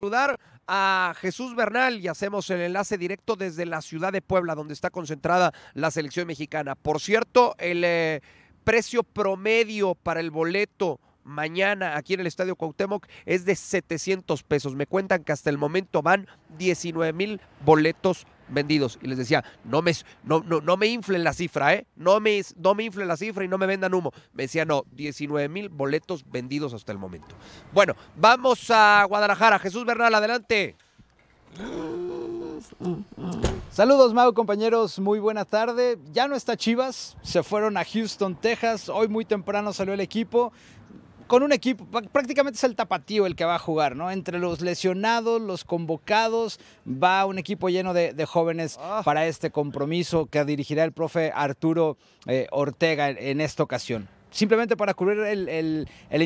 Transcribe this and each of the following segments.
saludar a Jesús Bernal y hacemos el enlace directo desde la ciudad de Puebla, donde está concentrada la selección mexicana. Por cierto, el eh, precio promedio para el boleto mañana aquí en el Estadio Cuauhtémoc es de 700 pesos. Me cuentan que hasta el momento van 19 mil boletos vendidos. Y les decía, no me, no, no, me inflen la cifra, ¿eh? No me, no me inflen la cifra y no me vendan humo. Me decía, no, 19 mil boletos vendidos hasta el momento. Bueno, vamos a Guadalajara. Jesús Bernal, adelante. Saludos Mau compañeros, muy buena tarde. Ya no está Chivas, se fueron a Houston, Texas. Hoy muy temprano salió el equipo con un equipo, prácticamente es el tapatío el que va a jugar, ¿no? Entre los lesionados, los convocados, va un equipo lleno de, jóvenes ah. para este compromiso que dirigirá el profe Arturo eh, Ortega en, esta ocasión. Simplemente para cubrir el, el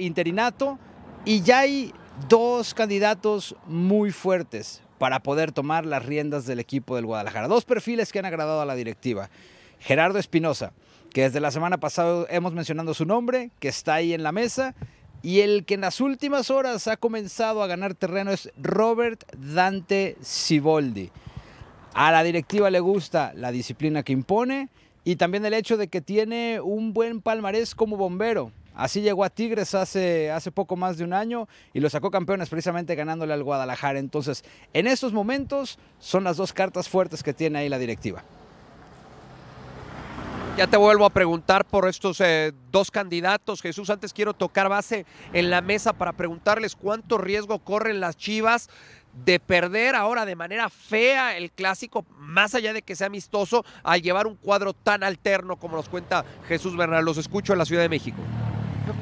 interinato y ya hay dos candidatos muy fuertes para poder tomar las riendas del equipo del Guadalajara. Dos perfiles que han agradado a la directiva. Gerardo Espinosa, que desde la semana pasada hemos mencionado su nombre, que está ahí en la mesa. Y el que en las últimas horas ha comenzado a ganar terreno es Robert Dante Ciboldi. A la directiva le gusta la disciplina que impone y también el hecho de que tiene un buen palmarés como bombero. Así llegó a Tigres hace, hace poco más de un año y lo sacó campeones precisamente ganándole al Guadalajara. Entonces, en estos momentos son las dos cartas fuertes que tiene ahí la directiva. Ya te vuelvo a preguntar por estos eh, dos candidatos. Jesús, antes quiero tocar base en la mesa para preguntarles cuánto riesgo corren las Chivas de perder ahora de manera fea el clásico, más allá de que sea amistoso, al llevar un cuadro tan alterno como nos cuenta Jesús Bernal. Los escucho en la Ciudad de México.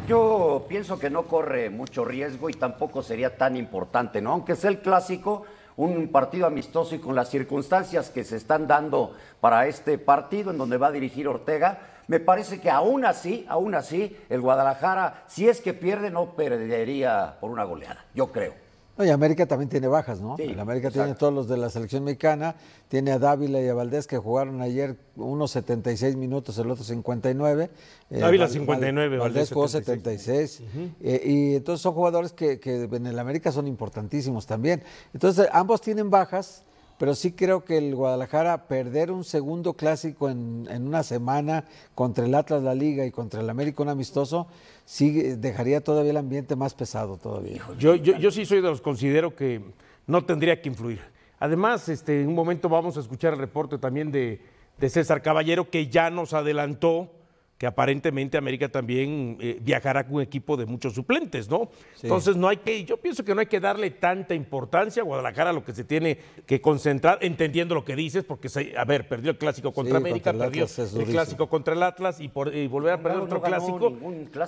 Yo, pienso que no corre mucho riesgo y tampoco sería tan importante, ¿no? Aunque sea el clásico, un partido amistoso y con las circunstancias que se están dando para este partido en donde va a dirigir Ortega, me parece que aún así, aún así, el Guadalajara, si es que pierde, no perdería por una goleada, yo creo. No, y América también tiene bajas, ¿no? Sí, el América tiene todos los de la selección mexicana, tiene a Dávila y a Valdés que jugaron ayer unos 76 minutos, el otro 59. Eh, Dávila 59, Valdés, Valdés jugó 76. Eh, y entonces son jugadores que, que en el América son importantísimos también. Entonces ambos tienen bajas pero sí creo que el Guadalajara perder un segundo clásico en, una semana contra el Atlas de la Liga y contra el América un amistoso, sí dejaría todavía el ambiente más pesado todavía. Yo, yo, sí soy de los considero que no tendría que influir. Además, este, en un momento vamos a escuchar el reporte también de, de César Caballero, que ya nos adelantó que aparentemente América también eh, viajará con un equipo de muchos suplentes, ¿no? Entonces no hay que, yo pienso que no hay que darle tanta importancia a Guadalajara lo que se tiene que concentrar, entendiendo lo que dices, porque a ver, perdió el clásico contra América, perdió el clásico contra el Atlas y, por, volver a perder otro clásico,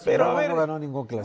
Pero a ver,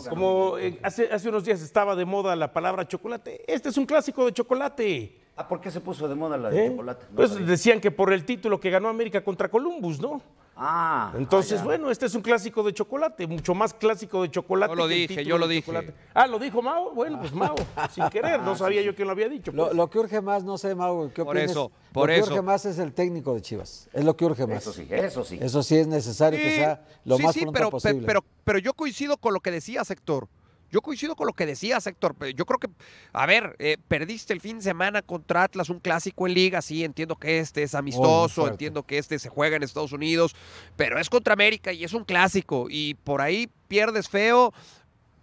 Como hace, hace unos días estaba de moda la palabra chocolate, este es un clásico de chocolate. Ah, ¿por qué se puso de moda la de ¿Eh? chocolate? pues decían que por el título que ganó América contra Columbus, ¿no? Ah, ah, Entonces, bueno, este es un clásico de chocolate, mucho más clásico de chocolate. Yo lo dije, yo lo dije. Ah, lo dijo Mao. Bueno, pues Mao, sin querer, no ah, sabía yo quién lo había dicho. Pues. Lo, que urge más, no sé, Mao, ¿qué por Eso, por lo que urge más es el técnico de Chivas. Es lo que urge más. Eso sí, eso sí. Eso sí es necesario que sea lo sí, más sí, pronto pero, Pero, pero yo coincido con lo que decía sector. Yo coincido con lo que decías, Héctor. Yo creo que, a ver, eh, perdiste el fin de semana contra Atlas, un clásico en liga, sí, entiendo que este es amistoso, entiendo que este se juega en Estados Unidos, pero es contra América y es un clásico. Y por ahí pierdes feo,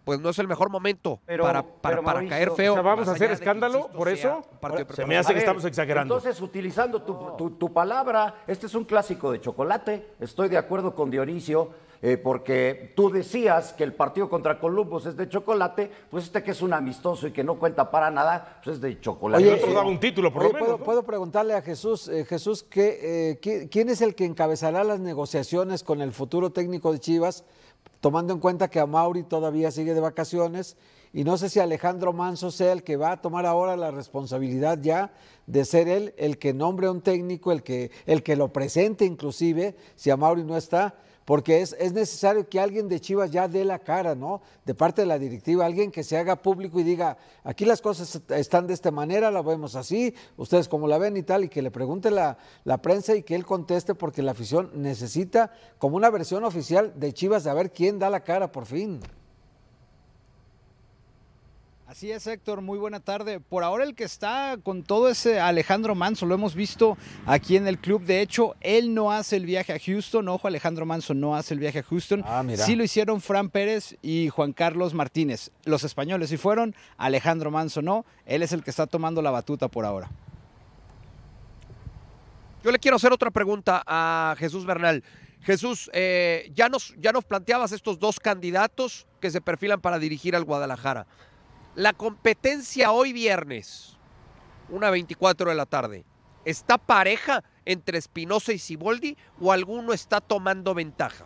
pues no es el mejor momento para, para, caer feo. vamos a hacer escándalo por eso. Se me hace que estamos exagerando. Entonces, utilizando tu, tu palabra, este es un clásico de chocolate. Estoy de acuerdo con Dionisio eh, porque tú decías que el partido contra Columbus es de chocolate, pues este que es un amistoso y que no cuenta para nada, pues es de chocolate. Oye, otro daba un título, por lo menos. ¿puedo, preguntarle a Jesús, eh, Jesús, eh, ¿quién es el que encabezará las negociaciones con el futuro técnico de Chivas, tomando en cuenta que a Amauri todavía sigue de vacaciones? Y no sé si Alejandro Manso sea el que va a tomar ahora la responsabilidad ya de ser él el que nombre a un técnico, el que, el que lo presente inclusive, si a Amauri no está porque es, es, necesario que alguien de Chivas ya dé la cara, ¿no? De parte de la directiva, alguien que se haga público y diga, aquí las cosas están de esta manera, la vemos así, ustedes como la ven y tal, y que le pregunte la, la prensa y que él conteste porque la afición necesita como una versión oficial de Chivas de a ver quién da la cara por fin. Así es, Héctor, muy buena tarde. Por ahora el que está con todo ese Alejandro Manso, lo hemos visto aquí en el club. De hecho, él no hace el viaje a Houston. Ojo, Alejandro Manso no hace el viaje a Houston. Ah, Sí lo hicieron Fran Pérez y Juan Carlos Martínez. Los españoles sí fueron, Alejandro Manso no. Él es el que está tomando la batuta por ahora. Yo le quiero hacer otra pregunta a Jesús Bernal. Jesús, eh, ya, nos, ya nos planteabas estos dos candidatos que se perfilan para dirigir al Guadalajara. La competencia hoy viernes, una 24 de la tarde. ¿Está pareja entre Espinosa y Siboldi o alguno está tomando ventaja?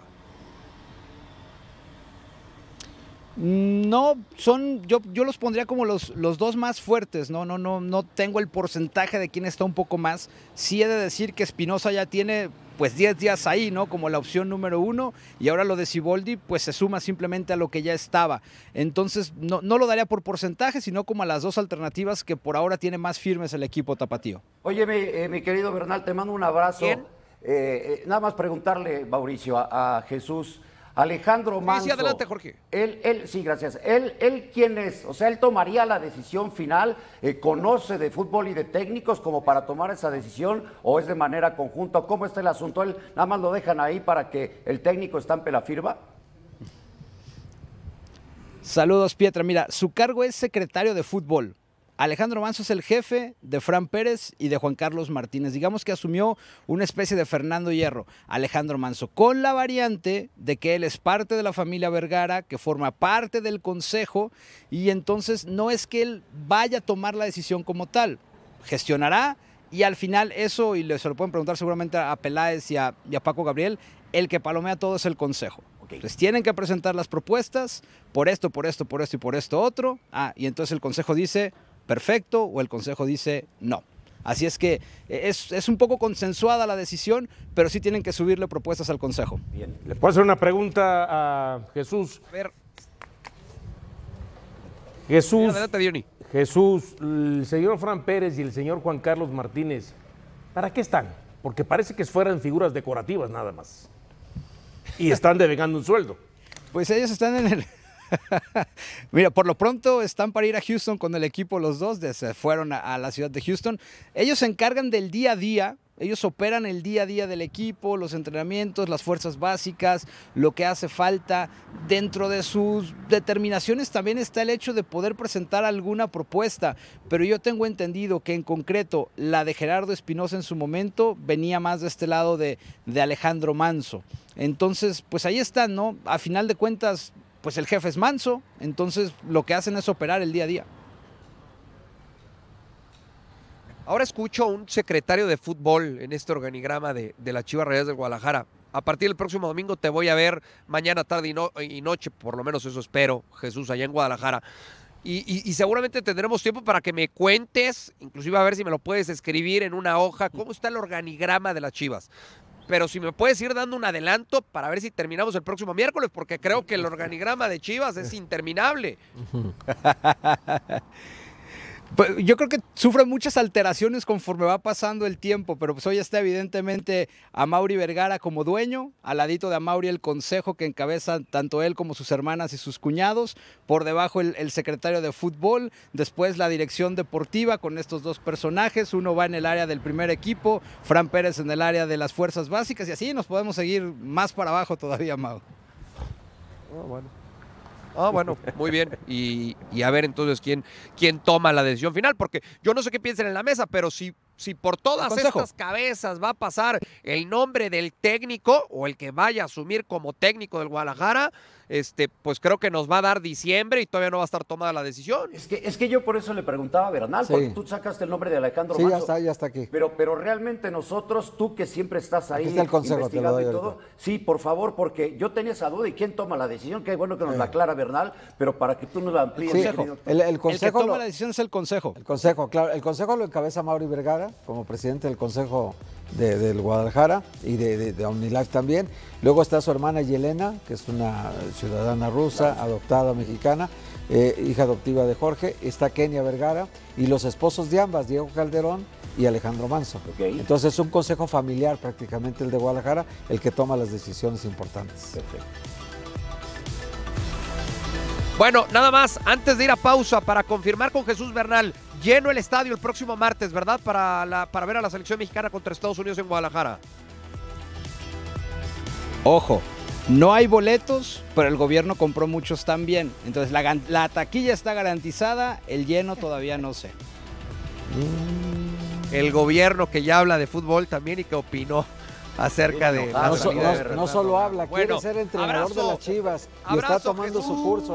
No, son, yo, yo los pondría como los, los, dos más fuertes, no, no, no, no tengo el porcentaje de quién está un poco más. Sí he de decir que Espinosa ya tiene pues 10 días ahí, ¿no? Como la opción número uno, y ahora lo de Siboldi, pues se suma simplemente a lo que ya estaba. Entonces, no, lo daría por porcentaje, sino como a las dos alternativas que por ahora tiene más firmes el equipo tapatío. Oye, mi, eh, querido Bernal, te mando un abrazo. Eh, eh, nada más preguntarle, Mauricio, a Jesús. Alejandro Manso. Sí, adelante, Jorge. Él, él, sí, gracias. Él, él, ¿quién es? O sea, él tomaría la decisión final, eh, conoce de fútbol y de técnicos como para tomar esa decisión, o es de manera conjunta. ¿Cómo está el asunto? Él nada más lo dejan ahí para que el técnico estampe la firma. Saludos, Pietra. Mira, su cargo es secretario de fútbol. Alejandro Manso es el jefe de Fran Pérez y de Juan Carlos Martínez. Digamos que asumió una especie de Fernando Hierro, Alejandro Manso, con la variante de que él es parte de la familia Vergara, que forma parte del consejo, y entonces no es que él vaya a tomar la decisión como tal, gestionará. Y al final eso, y se lo pueden preguntar seguramente a Peláez y a, Paco Gabriel, el que palomea todo es el Consejo. Les Entonces tienen que presentar las propuestas por esto, por esto, por esto y por esto otro. Ah, y entonces el Consejo dice, perfecto o el Consejo dice no. Así es que eh, es, un poco consensuada la decisión, pero sí tienen que subirle propuestas al Consejo. Bien. Le puedo hacer una pregunta a Jesús? A ver. Jesús. Adelante, Diony. Jesús, el señor Fran Pérez y el señor Juan Carlos Martínez, ¿para qué están? Porque parece que fueran figuras decorativas nada más. Y están devengando un sueldo. Pues ellos están en el, Mira, por lo pronto están para ir a Houston con el equipo los dos, se fueron a, la ciudad de Houston. Ellos se encargan del día a día, ellos operan el día a día del equipo, los entrenamientos, las fuerzas básicas, lo que hace falta. Dentro de sus determinaciones también está el hecho de poder presentar alguna propuesta, pero yo tengo entendido que en concreto la de Gerardo Espinosa en su momento venía más de este lado de, Alejandro Manso. Entonces, pues ahí están, ¿no? A final de cuentas, pues el jefe es manso, entonces lo que hacen es operar el día a día. Ahora escucho a un secretario de fútbol en este organigrama de, la Chivas Reyes de Guadalajara. A partir del próximo domingo te voy a ver mañana, tarde y, noche, por lo menos eso espero, Jesús, allá en Guadalajara. Y, y, seguramente tendremos tiempo para que me cuentes, inclusive a ver si me lo puedes escribir en una hoja, cómo está el organigrama de las Chivas pero si me puedes ir dando un adelanto para ver si terminamos el próximo miércoles, porque creo que el organigrama de Chivas es interminable. Pues, yo creo que sufre muchas alteraciones conforme va pasando el tiempo, pero pues hoy está evidentemente a Mauri Vergara como dueño, al ladito de Mauri el consejo que encabezan tanto él como sus hermanas y sus cuñados, por debajo el, secretario de fútbol, después la dirección deportiva con estos dos personajes, uno va en el área del primer equipo, Fran Pérez en el área de las fuerzas básicas y así nos podemos seguir más para abajo todavía, Mau. Ah, Ah, bueno, muy bien. Y, y a ver entonces quién, quién toma la decisión final, porque yo no sé qué piensan en la mesa, pero si si por todas estas cabezas va a pasar el nombre del técnico o el que vaya a asumir como técnico del Guadalajara, este, pues creo que nos va a dar diciembre y todavía no va a estar tomada la decisión. Es que, es que yo por eso le preguntaba a Bernal, porque tú sacaste el nombre de Alejandro Sí, ya está, ya está aquí. Pero, pero realmente nosotros, tú que siempre estás ahí está consejo, investigando y todo, sí, por favor, porque yo tenía esa duda y quién toma la decisión, que es bueno que nos la eh. aclara Bernal, pero para que tú nos la amplíes. el, consejo el que toma la decisión es el consejo. El consejo, claro. El consejo lo encabeza Mauri Vergara como presidente del Consejo del Guadalajara y de, de, OmniLife también. Luego está su hermana Yelena, que es una ciudadana rusa, adoptada mexicana, eh, hija adoptiva de Jorge. Está Kenia Vergara y los esposos de ambas, Diego Calderón y Alejandro Manso. Entonces es un consejo familiar prácticamente el de Guadalajara, el que toma las decisiones importantes. Bueno, nada más, antes de ir a pausa, para confirmar con Jesús Bernal, lleno el estadio el próximo martes, ¿verdad? Para, para ver a la selección mexicana contra Estados Unidos en Guadalajara. Ojo, no hay boletos, pero el gobierno compró muchos también. Entonces la, taquilla está garantizada, el lleno todavía no sé. Mm. El gobierno que ya habla de fútbol también y que opinó acerca de no, la solo habla, quiere ser entrenador de las Chivas y está tomando su curso.